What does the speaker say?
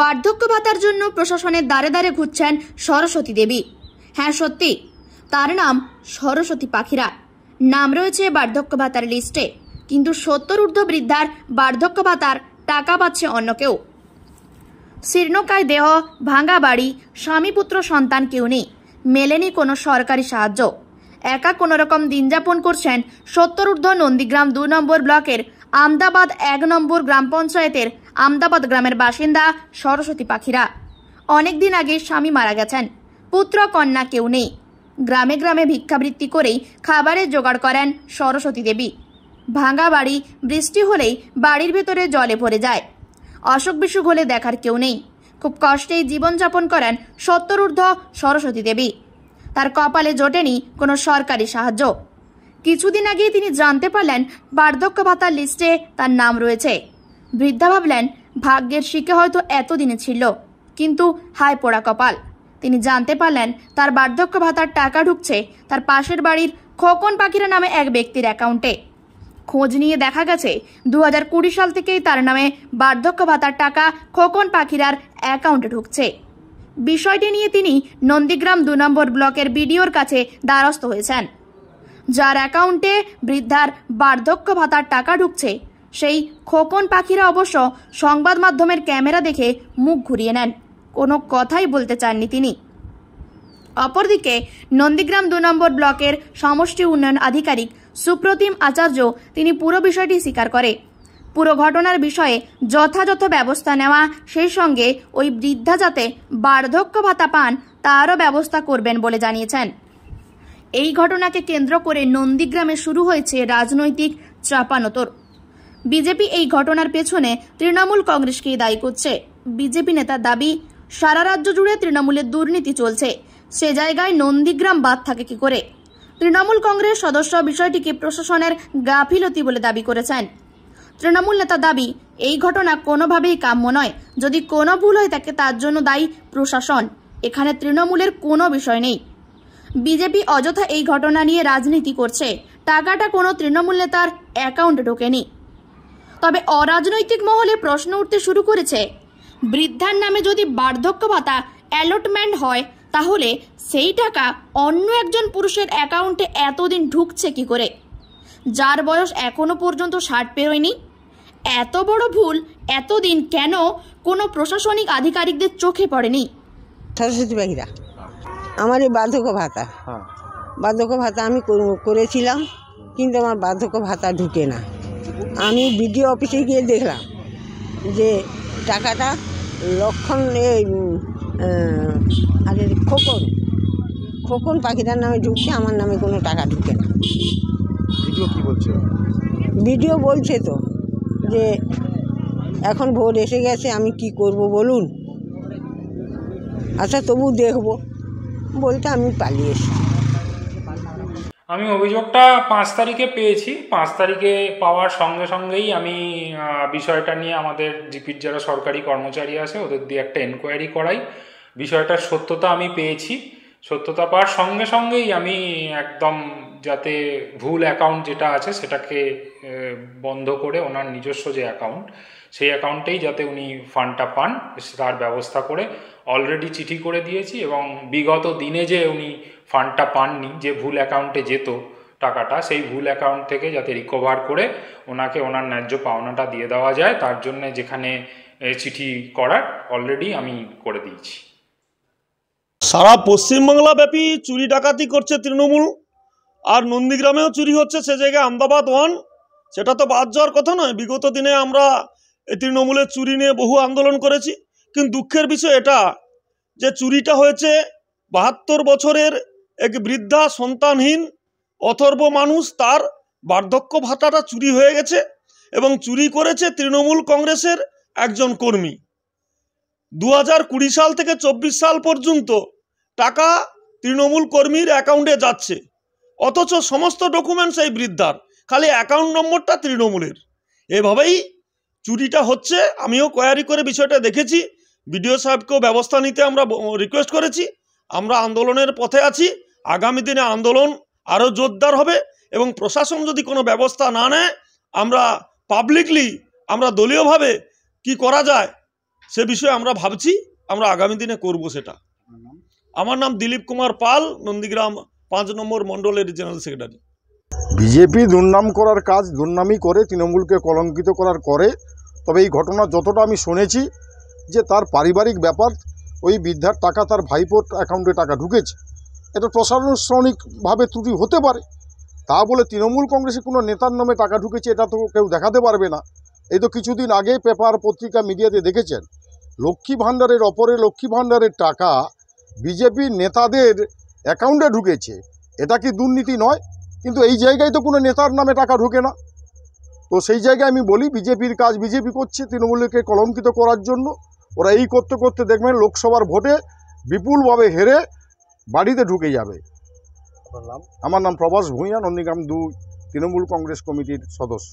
বার্ধক্য ভাতার জন্য প্রশাসনের দ্বারে দ্বারে ঘুরছেন সরস্বতী দেবী হ্যাঁ সত্যি তার নাম সরস্বতী পাখিরা নাম রয়েছে বার্ধক্য ভাতার লিস্টে কিন্তু সত্তর ঊর্ধ্ব বৃদ্ধার বার্ধক্য ভাতার টাকা পাচ্ছে অন্য কেউ শীর্ণকায় দেহ ভাঙ্গা বাড়ি স্বামী পুত্র সন্তান কেউ নেই মেলেনি কোনো সরকারি সাহায্য একা কোনো রকম দিনযাপন করছেন সত্তর ঊর্ধ্ব নন্দীগ্রাম দু নম্বর ব্লকের আমদাবাদ এক নম্বর গ্রাম পঞ্চায়েতের আমদাবাদ গ্রামের বাসিন্দা সরস্বতী পাখিরা অনেকদিন আগে স্বামী মারা গেছেন পুত্র কন্যা কেউ নেই গ্রামে গ্রামে ভিক্ষাবৃত্তি করেই খাবারের জোগাড় করেন সরস্বতী দেবী ভাঙা বাড়ি বৃষ্টি হলেই বাড়ির ভেতরে জলে ভরে যায় অসুখ বিসুখ হলে দেখার কেউ নেই খুব কষ্টেই জীবনযাপন করেন সত্তরূর্ধ্ব সরস্বতী দেবী তার কপালে জোটেনি কোনো সরকারি সাহায্য কিছুদিন আগেই তিনি জানতে পারলেন বার্ধক্য ভাতার লিস্টে তার নাম রয়েছে বৃদ্ধা ভাবলেন ভাগ্যের শিখে হয়তো এতদিনে ছিল কিন্তু হায় পোড়া কপাল তিনি জানতে পারলেন তার বার্ধক্য ভাতার টাকা ঢুকছে তার পাশের বাড়ির খোকন পাখিরা নামে এক ব্যক্তির অ্যাকাউন্টে খোঁজ নিয়ে দেখা গেছে দু সাল থেকেই তার নামে বার্ধক্য ভাতার টাকা খোকন পাখিরার অ্যাকাউন্টে ঢুকছে বিষয়টি নিয়ে তিনি নন্দীগ্রাম দু নম্বর ব্লকের বিডিওর কাছে দ্বারস্থ হয়েছেন যার অ্যাকাউন্টে বৃদ্ধার বার্ধক্য ভাতার টাকা ঢুকছে সেই খোপন পাখিরা অবশ্য সংবাদ মাধ্যমের ক্যামেরা দেখে মুখ ঘুরিয়ে নেন কোনো কথাই বলতে চাননি তিনি অপরদিকে নন্দীগ্রাম দু নম্বর ব্লকের সমষ্টি উন্নয়ন আধিকারিক সুপ্রতিম আচার্য তিনি পুরো বিষয়টি স্বীকার করে পুরো ঘটনার বিষয়ে যথাযথ ব্যবস্থা নেওয়া সেই সঙ্গে ওই বৃদ্ধা যাতে বার্ধক্য ভাতা পান তারও ব্যবস্থা করবেন বলে জানিয়েছেন এই ঘটনাকে কেন্দ্র করে নন্দীগ্রামে শুরু হয়েছে রাজনৈতিক চাপানোতর বিজেপি এই ঘটনার পেছনে তৃণমূল কংগ্রেসকেই দায়ী করছে বিজেপি নেতার দাবি সারা রাজ্য জুড়ে তৃণমূলের দুর্নীতি চলছে সে জায়গায় নন্দীগ্রাম বাদ থাকে কি করে তৃণমূল কংগ্রেস সদস্য বিষয়টিকে প্রশাসনের গাফিলতি বলে দাবি করেছেন তৃণমূল নেতা দাবি এই ঘটনা কোনোভাবেই কাম্য নয় যদি কোনো ভুল হয় তাকে তার জন্য দায়ী প্রশাসন এখানে তৃণমূলের কোনো বিষয় নেই বিজেপি অযথা এই ঘটনা নিয়ে রাজনীতি করছে টাকাটা কোনো তৃণমূল নেতার অ্যাকাউন্ট ঢোকেনি তবে অরাজনৈতিক মহলে প্রশ্ন উঠতে শুরু করেছে বৃদ্ধার নামে যদি বার্ধক্য ভাতা অ্যালটমেন্ট হয় তাহলে সেই টাকা অন্য একজন পুরুষের অ্যাকাউন্টে এতদিন ঢুকছে কি করে যার বয়স এখনও পর্যন্ত ষাট পেরোয়নি এত বড় ভুল এতদিন কেন কোনো প্রশাসনিক আধিকারিকদের চোখে পড়েনি সরস্বতী বাহিরা আমার এই বার্ধক্য ভাতা হ্যাঁ। বার্ধক্য ভাতা আমি করেছিলাম কিন্তু আমার বার্ধক্য ভাতা ঢুকে না আমি বিডিও অফিসে গিয়ে দেখলাম যে টাকাটা লক্ষণ এই আরে খোকন খোকন পাখিটার নামে ঢুকছে আমার নামে কোনো টাকা ঢুকে না ভিডিও কি বলছে ভিডিও বলছে তো যে এখন ভোট এসে গেছে আমি কি করব বলুন আচ্ছা তবু দেখব বলতে আমি পালিয়ে এসেছি আমি অভিযোগটা পাঁচ তারিখে পেয়েছি পাঁচ তারিখে পাওয়ার সঙ্গে সঙ্গেই আমি বিষয়টা নিয়ে আমাদের জিপির যারা সরকারি কর্মচারী আছে ওদের দিয়ে একটা এনকোয়ারি করাই বিষয়টার সত্যতা আমি পেয়েছি সত্যতা পাওয়ার সঙ্গে সঙ্গেই আমি একদম যাতে ভুল অ্যাকাউন্ট যেটা আছে সেটাকে বন্ধ করে ওনার নিজস্ব যে অ্যাকাউন্ট সেই অ্যাকাউন্টেই যাতে উনি ফান্ডটা পান তার ব্যবস্থা করে অলরেডি চিঠি করে দিয়েছি এবং বিগত দিনে যে উনি ফান্ডটা পাননি যে ভুল অ্যাকাউন্টে যেত টাকাটা সেই ভুল অ্যাকাউন্ট থেকে যাতে রিকভার করে ওনাকে ওনার ন্যায্য পাওনাটা দিয়ে দেওয়া যায় তার জন্য যেখানে চিঠি করার অলরেডি আমি করে দিয়েছি সারা পশ্চিমবাংলা ব্যাপী চুরি ডাকাতি করছে তৃণমূল আর নন্দীগ্রামেও চুরি হচ্ছে সে জায়গায় আমদাবাদ ওয়ান সেটা তো বাদ যাওয়ার কথা নয় বিগত দিনে আমরা তৃণমূলের চুরি নিয়ে বহু আন্দোলন করেছি কিন্তু দুঃখের বিষয় এটা যে চুরিটা হয়েছে বাহাত্তর বছরের এক বৃদ্ধা সন্তানহীন অথর্ব মানুষ তার বার্ধক্য ভাতাটা চুরি হয়ে গেছে এবং চুরি করেছে তৃণমূল কংগ্রেসের একজন কর্মী দু হাজার কুড়ি সাল থেকে চব্বিশ সাল পর্যন্ত টাকা তৃণমূল কর্মীর অ্যাকাউন্টে যাচ্ছে অথচ সমস্ত ডকুমেন্টস এই বৃদ্ধার খালি অ্যাকাউন্ট নম্বরটা তৃণমূলের এভাবেই চুরিটা হচ্ছে আমিও কোয়ারি করে বিষয়টা দেখেছি বিডিও সাহেবকেও ব্যবস্থা নিতে আমরা রিকোয়েস্ট করেছি আমরা আন্দোলনের পথে আছি আগামী দিনে আন্দোলন আরও জোরদার হবে এবং প্রশাসন যদি কোনো ব্যবস্থা না নেয় আমরা পাবলিকলি আমরা দলীয়ভাবে কি করা যায় সে বিষয়ে আমরা ভাবছি আমরা আগামী দিনে করব সেটা আমার নাম দিলীপ কুমার পাল নন্দীগ্রাম পাঁচ নম্বর মণ্ডলের জেনারেল সেক্রেটারি বিজেপি দুর্নাম করার কাজ দুর্নামই করে তৃণমূলকে কলঙ্কিত করার করে তবে এই ঘটনা যতটা আমি শুনেছি যে তার পারিবারিক ব্যাপার ওই বৃদ্ধার টাকা তার ভাইপোর অ্যাকাউন্টে টাকা ঢুকেছে এটা প্রশাসনিকভাবে ত্রুটি হতে পারে তা বলে তৃণমূল কংগ্রেসে কোনো নেতার নামে টাকা ঢুকেছে এটা তো কেউ দেখাতে পারবে না এই তো কিছুদিন আগে পেপার পত্রিকা মিডিয়াতে দেখেছেন লক্ষ্মী ভাণ্ডারের অপরে লক্ষ্মী ভাণ্ডারের টাকা বিজেপির নেতাদের অ্যাকাউন্টে ঢুকেছে এটা কি দুর্নীতি নয় কিন্তু এই জায়গায় তো কোনো নেতার নামে টাকা ঢুকে না তো সেই জায়গায় আমি বলি বিজেপির কাজ বিজেপি করছে তৃণমূলকে কলঙ্কিত করার জন্য ওরা এই করতে করতে দেখবেন লোকসভার ভোটে বিপুলভাবে হেরে বাড়িতে ঢুকে যাবে আমার নাম প্রভাস ভূঁইয়া নন্দীগ্রাম দুই তৃণমূল কংগ্রেস কমিটির সদস্য